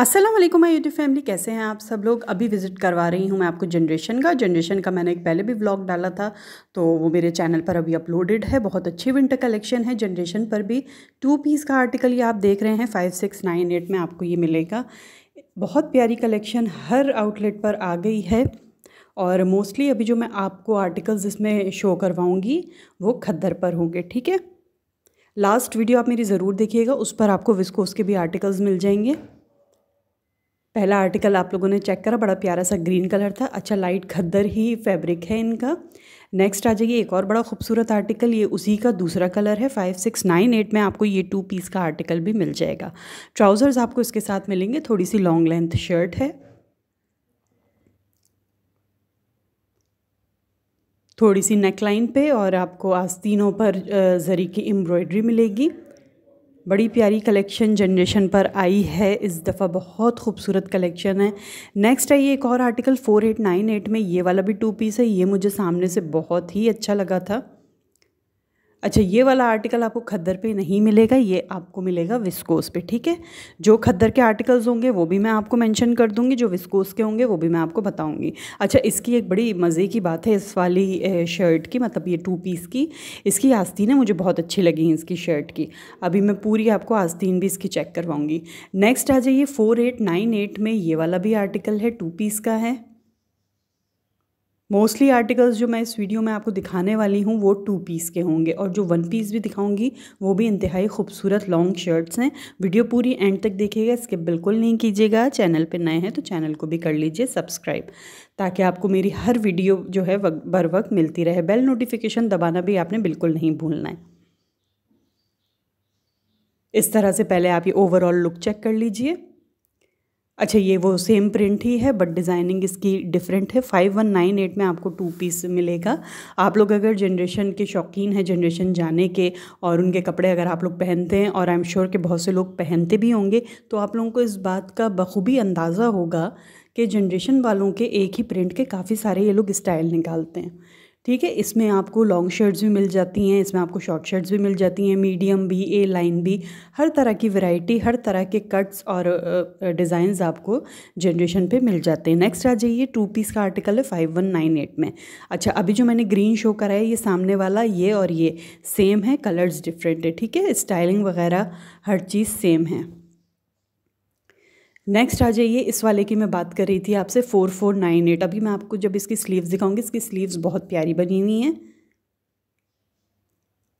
अस्सलाम वालेकुम my YouTube family कैसे हैं आप सब लोग अभी विज़िट करवा रही हूँ मैं आपको जनरेशन का जनरेशन का मैंने एक पहले भी व्लॉग डाला था तो वो मेरे चैनल पर अभी अपलोडेड है बहुत अच्छी विंटर कलेक्शन है जनरेशन पर भी टू पीस का आर्टिकल ये आप देख रहे हैं फाइव सिक्स नाइन एट में आपको ये मिलेगा बहुत प्यारी कलेक्शन हर आउटलेट पर आ गई है और मोस्टली अभी जो मैं आपको आर्टिकल्स इसमें शो करवाऊँगी वो खद्दर पर होंगे ठीक है लास्ट वीडियो आप मेरी ज़रूर देखिएगा उस पर आपको विस्कोस के भी आर्टिकल्स मिल जाएंगे पहला आर्टिकल आप लोगों ने चेक करा बड़ा प्यारा सा ग्रीन कलर था अच्छा लाइट खद्दर ही फैब्रिक है इनका नेक्स्ट आ जाइए एक और बड़ा खूबसूरत आर्टिकल ये उसी का दूसरा कलर है फाइव सिक्स नाइन एट में आपको ये टू पीस का आर्टिकल भी मिल जाएगा ट्राउज़र्स आपको इसके साथ मिलेंगे थोड़ी सी लॉन्ग लेंथ शर्ट है थोड़ी सी नेकलाइन पे और आपको आस्तीनों पर ज़री की एम्ब्रॉयडरी मिलेगी बड़ी प्यारी कलेक्शन जनरेशन पर आई है इस दफ़ा बहुत खूबसूरत कलेक्शन है नेक्स्ट आई एक और आर्टिकल 4898 में ये वाला भी टू पीस है ये मुझे सामने से बहुत ही अच्छा लगा था अच्छा ये वाला आर्टिकल आपको खद्दर पे नहीं मिलेगा ये आपको मिलेगा विस्कोस पे ठीक है जो खद्दर के आर्टिकल्स होंगे वो भी मैं आपको मेंशन कर दूंगी जो विस्कोस के होंगे वो भी मैं आपको बताऊंगी अच्छा इसकी एक बड़ी मज़े की बात है इस वाली शर्ट की मतलब ये टू पीस की इसकी आस्तीनें मुझे बहुत अच्छी लगी हैं इसकी शर्ट की अभी मैं पूरी आपको आस्तीन भी इसकी चेक करवाऊँगी नेक्स्ट आ जाइए फोर एट नाइन एट में ये वाला भी आर्टिकल है टू पीस का है मोस्टली आर्टिकल्स जो मैं इस वीडियो में आपको दिखाने वाली हूँ वो टू पीस के होंगे और जो वन पीस भी दिखाऊंगी वो भी इंतहाई खूबसूरत लॉन्ग शर्ट्स हैं वीडियो पूरी एंड तक देखिएगा स्किप बिल्कुल नहीं कीजिएगा चैनल पर नए हैं तो चैनल को भी कर लीजिए सब्सक्राइब ताकि आपको मेरी हर वीडियो जो है वक, बर वक्त मिलती रहे बेल नोटिफिकेशन दबाना भी आपने बिल्कुल नहीं भूलना है इस तरह से पहले आप ये ओवरऑल लुक चेक कर लीजिए अच्छा ये वो सेम प्रिंट ही है बट डिज़ाइनिंग इसकी डिफरेंट है फाइव वन नाइन एट में आपको टू पीस मिलेगा आप लोग अगर जनरेशन के शौकीन हैं जनरेशन जाने के और उनके कपड़े अगर आप लोग पहनते हैं और आई एम श्योर कि बहुत से लोग पहनते भी होंगे तो आप लोगों को इस बात का बखूबी अंदाज़ा होगा कि जनरेशन वालों के एक ही प्रिंट के काफ़ी सारे ये लोग स्टाइल निकालते हैं ठीक है इसमें आपको लॉन्ग शर्ट्स भी मिल जाती हैं इसमें आपको शॉर्ट शर्ट्स भी मिल जाती हैं मीडियम भी ए लाइन भी हर तरह की वैरायटी हर तरह के कट्स और डिज़ाइंस आपको जनरेशन पे मिल जाते हैं नेक्स्ट आ जाइए टू पीस का आर्टिकल है फाइव वन नाइन एट में अच्छा अभी जो मैंने ग्रीन शो करा है ये सामने वाला ये और ये सेम है कलर्स डिफरेंट है ठीक है स्टाइलिंग वगैरह हर चीज़ सेम है नेक्स्ट आ जाइए इस वाले की मैं बात कर रही थी आपसे फोर फोर नाइन एट अभी मैं आपको जब इसकी स्लीव्स दिखाऊंगी इसकी स्लीव्स बहुत प्यारी बनी हुई हैं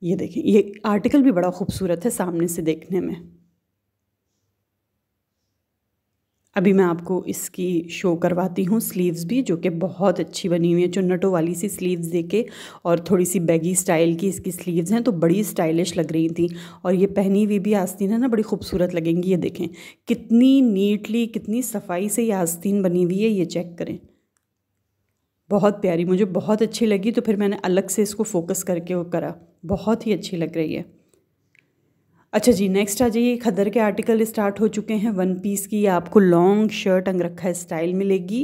ये देखें ये आर्टिकल भी बड़ा खूबसूरत है सामने से देखने में अभी मैं आपको इसकी शो करवाती हूँ स्लीव्स भी जो कि बहुत अच्छी बनी हुई है चुन्नटों वाली सी स्लीव्स देके और थोड़ी सी बैगी स्टाइल की इसकी स्लीव्स हैं तो बड़ी स्टाइलिश लग रही थी और ये पहनी हुई भी आस्तीन है ना बड़ी खूबसूरत लगेंगी ये देखें कितनी नीटली कितनी सफाई से ये आस्तीन बनी हुई है ये चेक करें बहुत प्यारी मुझे बहुत अच्छी लगी तो फिर मैंने अलग से इसको फोकस करके वो करा बहुत ही अच्छी लग रही है अच्छा जी नेक्स्ट आ जाइए खदर के आर्टिकल स्टार्ट हो चुके हैं वन पीस की आपको लॉन्ग शर्ट अंगरखा स्टाइल मिलेगी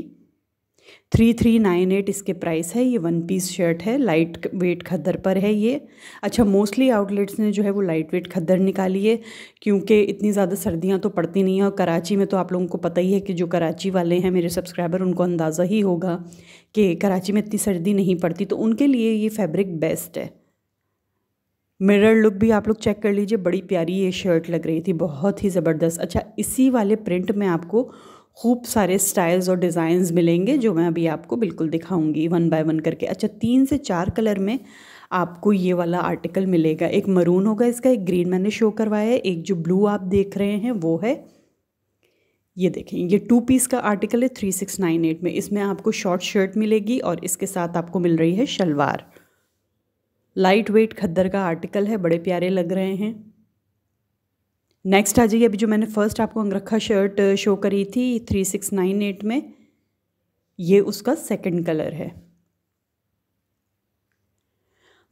थ्री थ्री नाइन एट इसके प्राइस है ये वन पीस शर्ट है लाइट वेट खद्दर पर है ये अच्छा मोस्टली आउटलेट्स ने जो है वो लाइट वेट खद्दर निकाली है क्योंकि इतनी ज़्यादा सर्दियाँ तो पड़ती नहीं हैं और कराची में तो आप लोगों को पता ही है कि जो कराची वाले हैं मेरे सब्सक्राइबर उनको अंदाज़ा ही होगा कि कराची में इतनी सर्दी नहीं पड़ती तो उनके लिए ये फैब्रिक बेस्ट है मिरर लुक भी आप लोग चेक कर लीजिए बड़ी प्यारी ये शर्ट लग रही थी बहुत ही ज़बरदस्त अच्छा इसी वाले प्रिंट में आपको खूब सारे स्टाइल्स और डिज़ाइंस मिलेंगे जो मैं अभी आपको बिल्कुल दिखाऊंगी वन बाय वन करके अच्छा तीन से चार कलर में आपको ये वाला आर्टिकल मिलेगा एक मरून होगा इसका एक ग्रीन मैंने शो करवाया है एक जो ब्लू आप देख रहे हैं वो है ये देखें ये टू पीस का आर्टिकल है थ्री सिक्स नाइन एट में इसमें आपको शॉर्ट शर्ट मिलेगी और इसके साथ आपको मिल रही है शलवार लाइट वेट खद्दर का आर्टिकल है बड़े प्यारे लग रहे हैं नेक्स्ट आ जाइए अभी जो मैंने फ़र्स्ट आपको अंगरखा शर्ट शो करी थी थ्री सिक्स नाइन एट में ये उसका सेकंड कलर है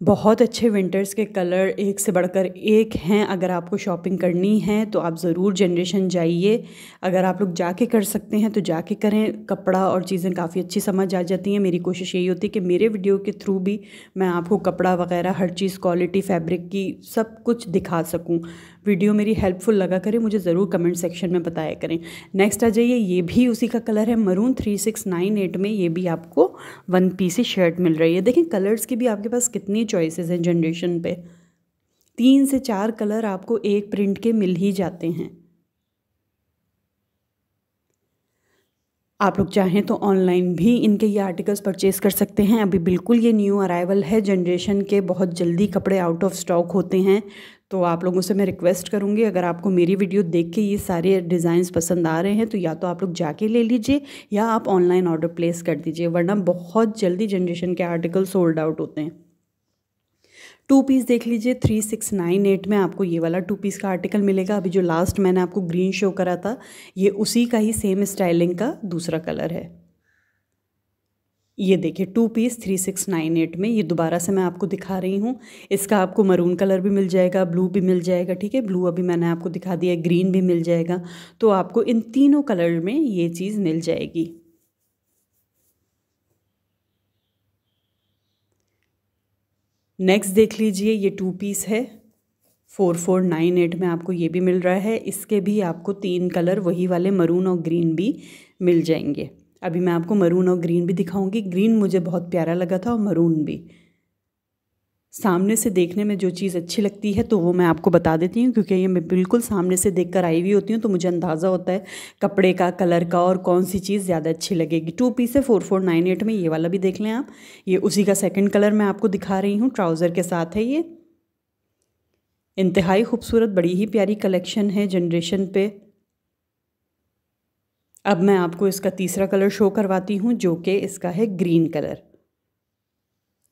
बहुत अच्छे विंटर्स के कलर एक से बढ़कर एक हैं अगर आपको शॉपिंग करनी है तो आप ज़रूर जनरेशन जाइए अगर आप लोग जाके कर सकते हैं तो जाके करें कपड़ा और चीज़ें काफ़ी अच्छी समझ आ जाती हैं मेरी कोशिश यही होती है कि मेरे वीडियो के थ्रू भी मैं आपको कपड़ा वगैरह हर चीज़ क्वालिटी फैब्रिक की सब कुछ दिखा सकूँ वीडियो मेरी हेल्पफुल लगा करें मुझे ज़रूर कमेंट सेक्शन में बताया करें नेक्स्ट आ जाइए ये भी उसी का कलर है maroon three six nine eight में ये भी आपको वन पीसी शर्ट मिल रही है देखें कलर्स की भी आपके पास कितनी चॉइसेस हैं जनरेशन पे तीन से चार कलर आपको एक प्रिंट के मिल ही जाते हैं आप लोग चाहें तो ऑनलाइन भी इनके ये आर्टिकल्स परचेज़ कर सकते हैं अभी बिल्कुल ये न्यू अराइवल है जनरेशन के बहुत जल्दी कपड़े आउट ऑफ स्टॉक होते हैं तो आप लोगों से मैं रिक्वेस्ट करूँगी अगर आपको मेरी वीडियो देख के ये सारे डिज़ाइंस पसंद आ रहे हैं तो या तो आप लोग जाके ले लीजिए या आप ऑनलाइन ऑर्डर प्लेस कर दीजिए वरना बहुत जल्दी जनरेशन के आर्टिकल सोल्ड आउट होते हैं टू पीस देख लीजिए थ्री सिक्स नाइन एट में आपको ये वाला टू पीस का आर्टिकल मिलेगा अभी जो लास्ट मैंने आपको ग्रीन शो करा था ये उसी का ही सेम स्टाइलिंग का दूसरा कलर है ये देखिए two piece three six nine eight में ये दोबारा से मैं आपको दिखा रही हूँ इसका आपको मरून कलर भी मिल जाएगा ब्लू भी मिल जाएगा ठीक है ब्लू अभी मैंने आपको दिखा दिया ग्रीन भी मिल जाएगा तो आपको इन तीनों कलर में ये चीज़ मिल जाएगी नेक्स्ट देख लीजिए ये टू पीस है फोर फोर नाइन एट में आपको ये भी मिल रहा है इसके भी आपको तीन कलर वही वाले मरून और ग्रीन भी मिल जाएंगे अभी मैं आपको मरून और ग्रीन भी दिखाऊंगी ग्रीन मुझे बहुत प्यारा लगा था और मरून भी सामने से देखने में जो चीज़ अच्छी लगती है तो वो मैं आपको बता देती हूँ क्योंकि ये मैं बिल्कुल सामने से देख कर आई हुई होती हूँ तो मुझे अंदाज़ा होता है कपड़े का कलर का और कौन सी चीज़ ज़्यादा अच्छी लगेगी टू पीस है फोर फोर नाइन एट में ये वाला भी देख लें आप ये उसी का सेकंड कलर मैं आपको दिखा रही हूँ ट्राउज़र के साथ है ये इंतहाई खूबसूरत बड़ी ही प्यारी कलेक्शन है जनरेशन पे अब मैं आपको इसका तीसरा कलर शो करवाती हूँ जो कि इसका है ग्रीन कलर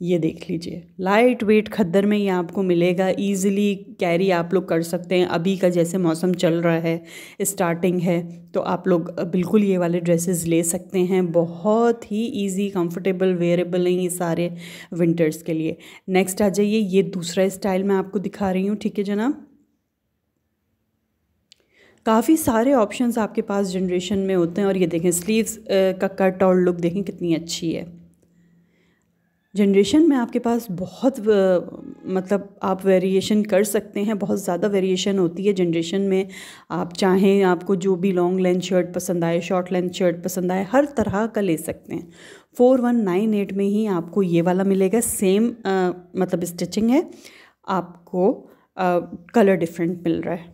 ये देख लीजिए लाइट वेट खद्दर में ये आपको मिलेगा इजीली कैरी आप लोग कर सकते हैं अभी का जैसे मौसम चल रहा है स्टार्टिंग है तो आप लोग बिल्कुल ये वाले ड्रेसेस ले सकते हैं बहुत ही इजी कंफर्टेबल वेयरेबल हैं ये सारे विंटर्स के लिए नेक्स्ट आ जाइए ये दूसरा स्टाइल मैं आपको दिखा रही हूँ ठीक है जनाब काफ़ी सारे ऑप्शंस आपके पास जनरेशन में होते हैं और ये देखें स्लीव्स का कट और लुक देखें कितनी अच्छी है जनरेशन में आपके पास बहुत मतलब आप वेरिएशन कर सकते हैं बहुत ज़्यादा वेरिएशन होती है जनरेशन में आप चाहें आपको जो भी लॉन्ग लेंथ शर्ट पसंद आए शॉर्ट लेंथ शर्ट पसंद आए हर तरह का ले सकते हैं फोर वन नाइन एट में ही आपको ये वाला मिलेगा सेम आ, मतलब स्टिचिंग है आपको आ, कलर डिफरेंट मिल रहा है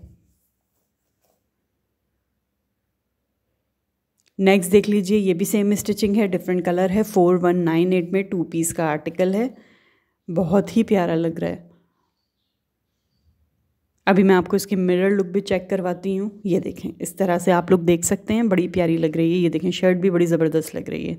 नेक्स्ट देख लीजिए ये भी सेम स्टिचिंग है डिफरेंट कलर है फोर वन नाइन एट में टू पीस का आर्टिकल है बहुत ही प्यारा लग रहा है अभी मैं आपको इसकी मिरर लुक भी चेक करवाती हूँ ये देखें इस तरह से आप लोग देख सकते हैं बड़ी प्यारी लग रही है ये देखें शर्ट भी बड़ी ज़बरदस्त लग रही है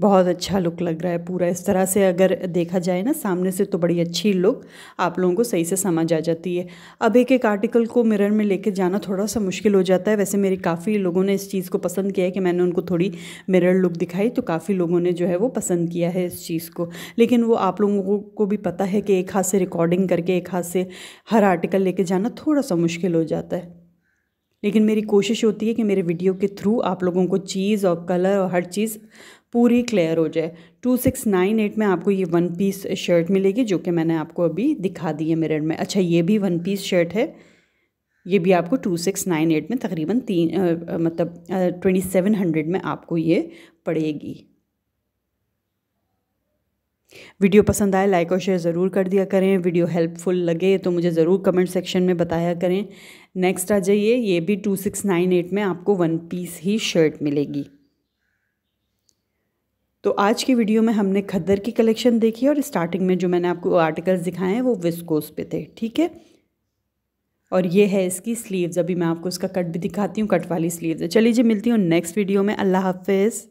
बहुत अच्छा लुक लग रहा है पूरा इस तरह से अगर देखा जाए ना सामने से तो बड़ी अच्छी लुक आप लोगों को सही से समझ आ जाती है अब एक एक आर्टिकल को मिरर में लेके जाना थोड़ा सा मुश्किल हो जाता है वैसे मेरे काफ़ी लोगों ने इस चीज़ को पसंद किया है कि मैंने उनको थोड़ी मिरर लुक दिखाई तो काफ़ी लोगों ने जो है वो पसंद किया है इस चीज़ को लेकिन वो आप लोगों को भी पता है कि एक हाथ से रिकॉर्डिंग करके एक हाथ से हर आर्टिकल लेके जाना थोड़ा सा मुश्किल हो जाता है लेकिन मेरी कोशिश होती है कि मेरे वीडियो के थ्रू आप लोगों को चीज़ और कलर और हर चीज़ पूरी क्लियर हो जाए टू सिक्स नाइन एट में आपको ये वन पीस शर्ट मिलेगी जो कि मैंने आपको अभी दिखा दी है मिरर में अच्छा ये भी वन पीस शर्ट है ये भी आपको टू सिक्स नाइन एट में तकरीबन तीन आ, मतलब ट्वेंटी सेवन हंड्रेड में आपको ये पड़ेगी वीडियो पसंद आए लाइक और शेयर ज़रूर कर दिया करें वीडियो हेल्पफुल लगे तो मुझे ज़रूर कमेंट सेक्शन में बताया करें नेक्स्ट आ जाइए ये भी टू सिक्स नाइन एट में आपको वन पीस ही शर्ट मिलेगी तो आज की वीडियो में हमने खद्दर की कलेक्शन देखी और स्टार्टिंग में जो मैंने आपको आर्टिकल्स दिखाए हैं वो विस्कोस पे थे ठीक है और ये है इसकी स्लीव्स अभी मैं आपको इसका कट भी दिखाती हूँ कट वाली स्लीव्स है चलिए जी मिलती हूँ नेक्स्ट वीडियो में अल्लाह हाफिज़